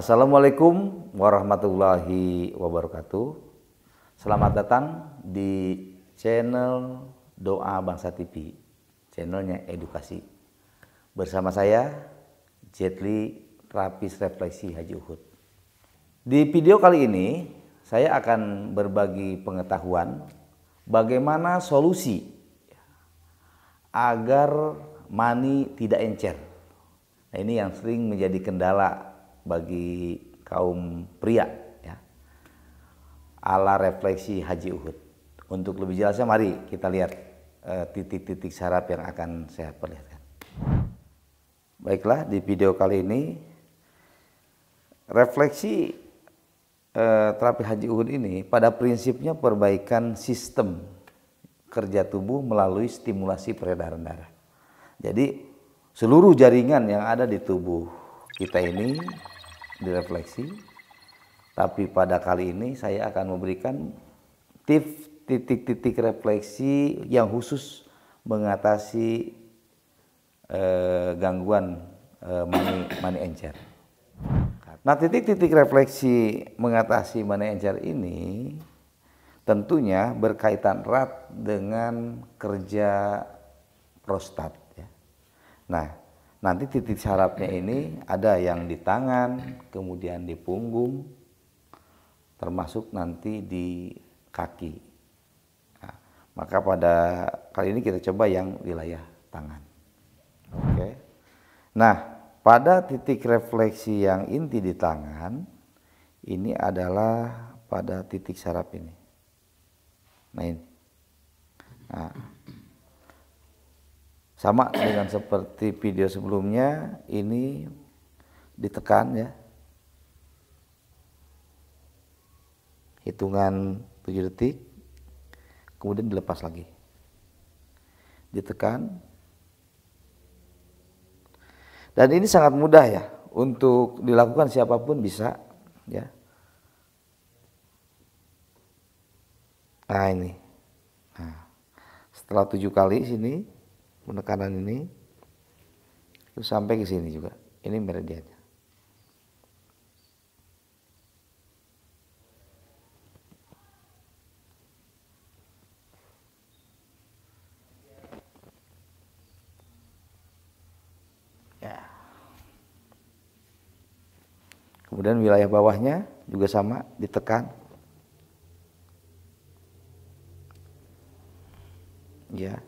Assalamualaikum warahmatullahi wabarakatuh. Selamat datang di channel Doa Bangsa TV. Channelnya edukasi. Bersama saya Jetli Rapis Refleksi Haji Uhud. Di video kali ini saya akan berbagi pengetahuan bagaimana solusi agar mani tidak encer. Nah, ini yang sering menjadi kendala bagi kaum pria ya. Ala refleksi Haji Uhud. Untuk lebih jelasnya mari kita lihat eh, titik-titik uh, saraf yang akan saya perlihatkan. Baiklah di video kali ini refleksi uh, terapi Haji Uhud ini pada prinsipnya perbaikan sistem kerja tubuh melalui stimulasi peredaran darah. Jadi seluruh jaringan yang ada di tubuh kita ini direfleksi. Tapi pada kali ini saya akan memberikan tips titik-titik refleksi yang khusus mengatasi eh, gangguan eh, money, money encer. Nah titik-titik refleksi mengatasi money encer ini tentunya berkaitan erat dengan kerja prostat. Ya. Nah Nanti titik syarafnya ini ada yang di tangan, kemudian di punggung, termasuk nanti di kaki. Nah, maka pada kali ini kita coba yang wilayah tangan. Oke. Nah, pada titik refleksi yang inti di tangan ini adalah pada titik syaraf ini. Nah, ini. Nah, sama dengan seperti video sebelumnya, ini ditekan ya. Hitungan 7 detik, kemudian dilepas lagi. Ditekan. Dan ini sangat mudah ya untuk dilakukan siapapun bisa ya. Nah ini. Nah, setelah tujuh kali sini penekanan ini itu sampai ke sini juga. Ini meridiannya. Ya. Kemudian wilayah bawahnya juga sama ditekan ya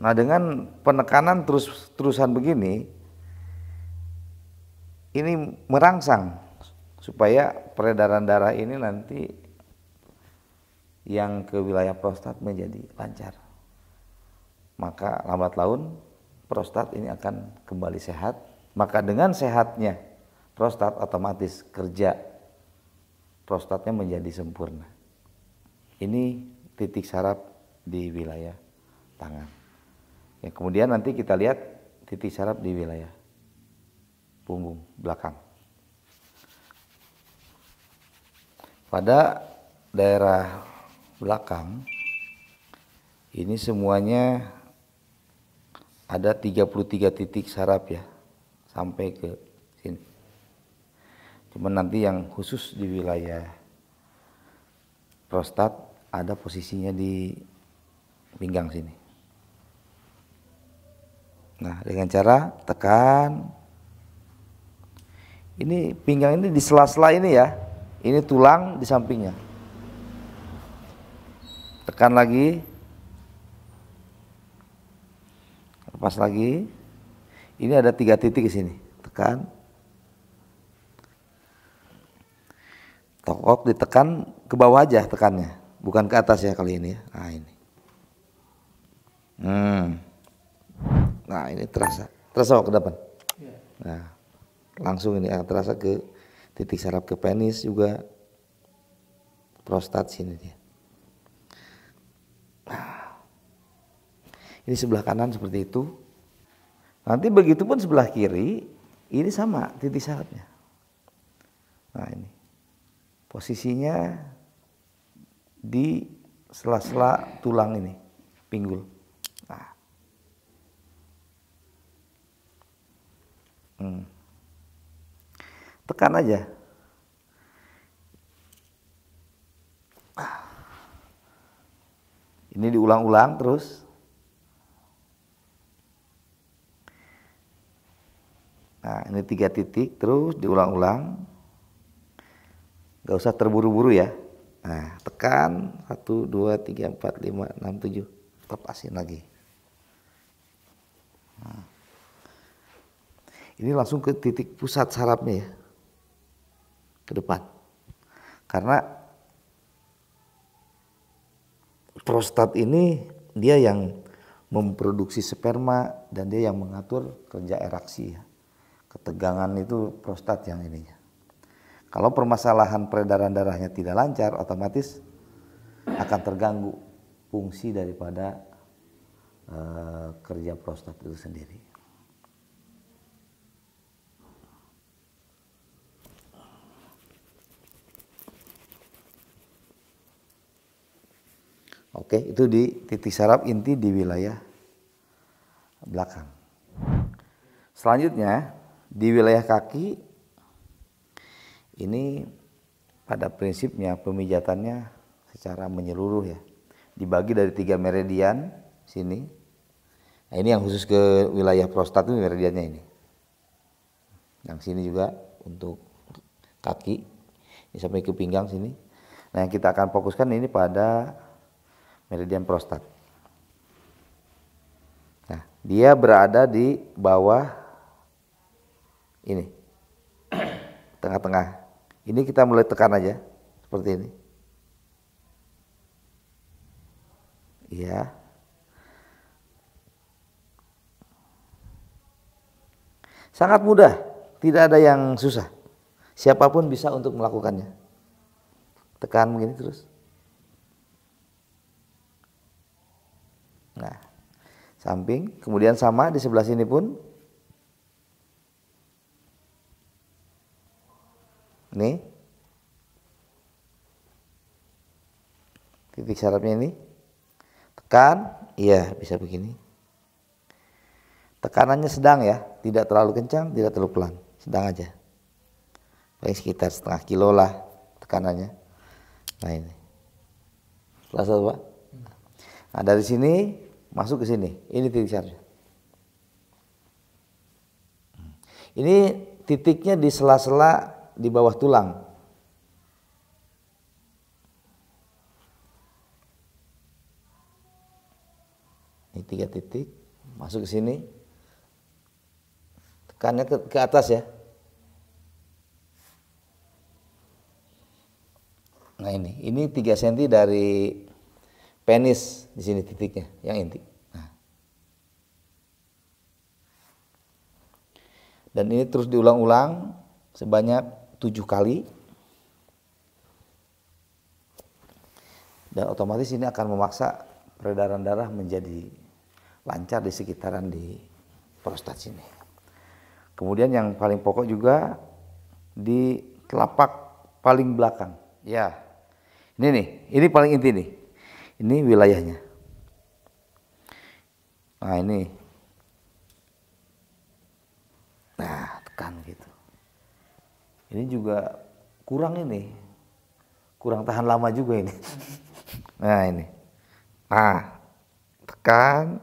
Nah dengan penekanan terus terusan begini, ini merangsang supaya peredaran darah ini nanti yang ke wilayah prostat menjadi lancar. Maka lambat laun prostat ini akan kembali sehat. Maka dengan sehatnya prostat otomatis kerja prostatnya menjadi sempurna. Ini titik saraf di wilayah tangan. Ya, kemudian nanti kita lihat titik saraf di wilayah punggung belakang. Pada daerah belakang ini semuanya ada 33 titik saraf ya sampai ke sini. Cuman nanti yang khusus di wilayah prostat ada posisinya di pinggang sini. Nah, dengan cara tekan. Ini pinggang ini di sela-sela ini ya. Ini tulang di sampingnya. Tekan lagi. Lepas lagi. Ini ada tiga titik di sini. Tekan. Tokok ditekan ke bawah aja tekannya. Bukan ke atas ya kali ini. Ya. Nah ini. Hmm. Nah ini terasa, terasa ke depan. Iya. Nah langsung ini akan ah, terasa ke titik saraf ke penis juga prostat sini dia. Nah, ini sebelah kanan seperti itu. Nanti begitu pun sebelah kiri ini sama titik sarafnya. Nah ini posisinya di sela-sela tulang ini pinggul. Hmm. Tekan aja. Ini diulang-ulang terus. Nah, ini tiga titik terus diulang-ulang. Gak usah terburu-buru ya. Nah, tekan satu dua tiga empat lima enam tujuh Lepasin lagi. Ini langsung ke titik pusat sarapnya ya. Ke depan. Karena prostat ini dia yang memproduksi sperma dan dia yang mengatur kerja eraksi ya. Ketegangan itu prostat yang ininya. Kalau permasalahan peredaran darahnya tidak lancar, otomatis akan terganggu fungsi daripada uh, kerja prostat itu sendiri. Oke, itu di titik saraf inti di wilayah belakang. Selanjutnya, di wilayah kaki ini pada prinsipnya pemijatannya secara menyeluruh ya. Dibagi dari tiga meridian sini. Nah, ini yang khusus ke wilayah prostat itu meridiannya ini. Yang sini juga untuk kaki, ini sampai ke pinggang sini. Nah, yang kita akan fokuskan ini pada meridian prostat. Nah, dia berada di bawah ini. Tengah-tengah. Ini kita mulai tekan aja seperti ini. Iya. Sangat mudah, tidak ada yang susah. Siapapun bisa untuk melakukannya. Tekan begini terus. samping. Kemudian sama di sebelah sini pun. Ini. Titik sarafnya ini. Tekan, iya bisa begini. Tekanannya sedang ya, tidak terlalu kencang, tidak terlalu pelan, sedang aja. Paling sekitar setengah kilo lah tekanannya. Nah ini. Selasa Pak. Nah dari sini masuk ke sini. Ini titik charge. Ini titiknya di sela-sela di bawah tulang. Ini tiga titik, masuk ke sini. Tekannya ke, ke atas ya. Nah ini, ini 3 cm dari penis di sini titiknya yang inti. Nah. Dan ini terus diulang-ulang sebanyak tujuh kali. Dan otomatis ini akan memaksa peredaran darah menjadi lancar di sekitaran di prostat sini. Kemudian yang paling pokok juga di telapak paling belakang. Ya. Ini nih, ini paling inti nih. Ini wilayahnya. Nah, ini. Nah, tekan gitu. Ini juga kurang ini. Kurang tahan lama juga ini. Nah, ini. Nah, tekan.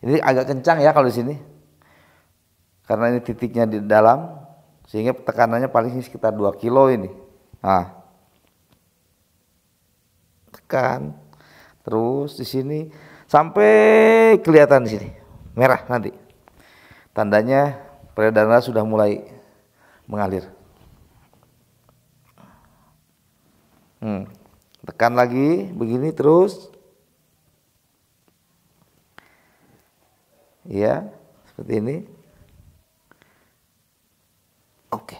Ini agak kencang ya kalau di sini. Karena ini titiknya di dalam sehingga tekanannya paling sekitar 2 kilo ini. Nah, tekan terus di sini sampai kelihatan di sini merah nanti tandanya peredaran sudah mulai mengalir hmm. tekan lagi begini terus ya seperti ini oke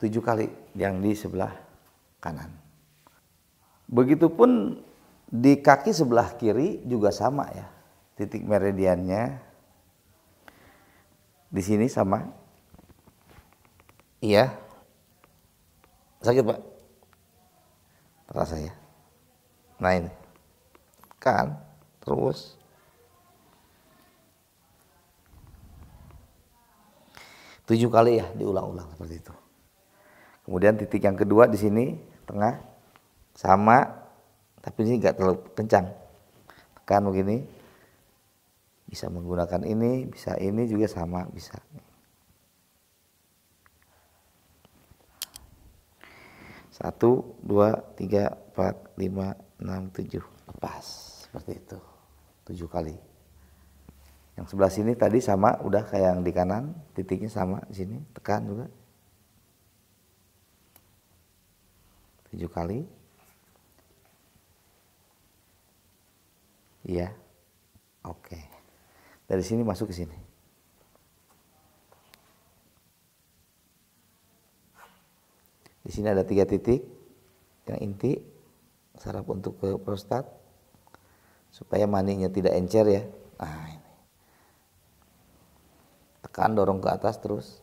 tujuh kali yang di sebelah kanan Begitupun di kaki sebelah kiri juga sama ya. Titik meridiannya di sini sama. Iya. Sakit, Pak? Terasa ya. Nah ini. Kan terus tujuh kali ya diulang-ulang seperti itu. Kemudian titik yang kedua di sini tengah sama tapi ini nggak terlalu kencang tekan begini bisa menggunakan ini bisa ini juga sama bisa satu dua tiga empat lima enam tujuh lepas seperti itu tujuh kali yang sebelah sini tadi sama udah kayak yang di kanan titiknya sama di sini tekan juga tujuh kali Iya. Oke. Dari sini masuk ke sini. Di sini ada tiga titik. Yang inti saraf untuk ke prostat supaya maninya tidak encer ya. Nah, ini. Tekan dorong ke atas terus.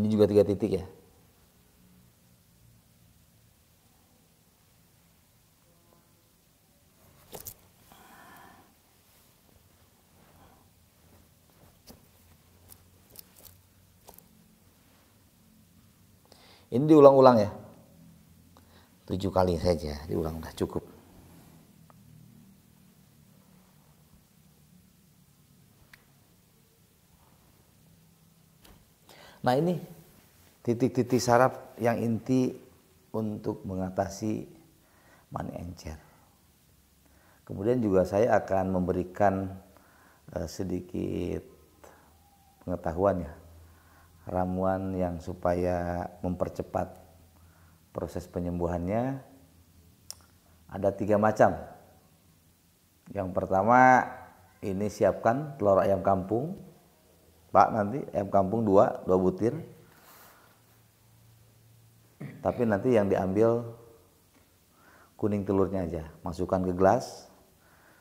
Ini juga tiga titik ya. Ini diulang-ulang ya. Tujuh kali saja, diulang sudah cukup. Nah ini titik-titik saraf yang inti untuk mengatasi money encer. Kemudian juga saya akan memberikan eh, sedikit pengetahuan ya ramuan yang supaya mempercepat proses penyembuhannya ada tiga macam. Yang pertama ini siapkan telur ayam kampung, Pak nanti ayam kampung dua, dua butir. Tapi nanti yang diambil kuning telurnya aja, masukkan ke gelas.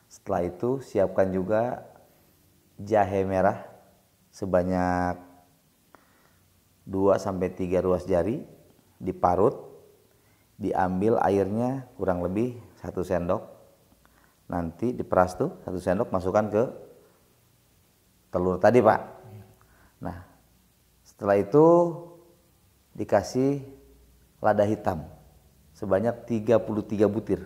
Setelah itu siapkan juga jahe merah sebanyak 2 sampai 3 ruas jari diparut diambil airnya kurang lebih satu sendok nanti diperas tuh satu sendok masukkan ke telur tadi pak nah setelah itu dikasih lada hitam sebanyak 33 butir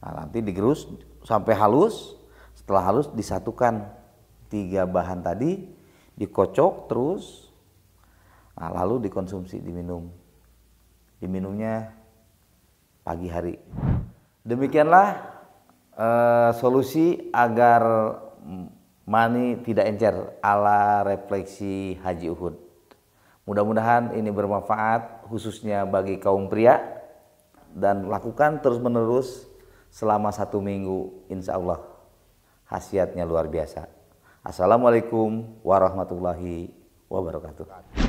nah, nanti digerus sampai halus setelah halus disatukan tiga bahan tadi dikocok terus Nah, lalu dikonsumsi, diminum. Diminumnya pagi hari. Demikianlah uh, solusi agar mani tidak encer ala refleksi Haji Uhud. Mudah-mudahan ini bermanfaat khususnya bagi kaum pria dan lakukan terus-menerus selama satu minggu insya Allah khasiatnya luar biasa. Assalamualaikum warahmatullahi wabarakatuh.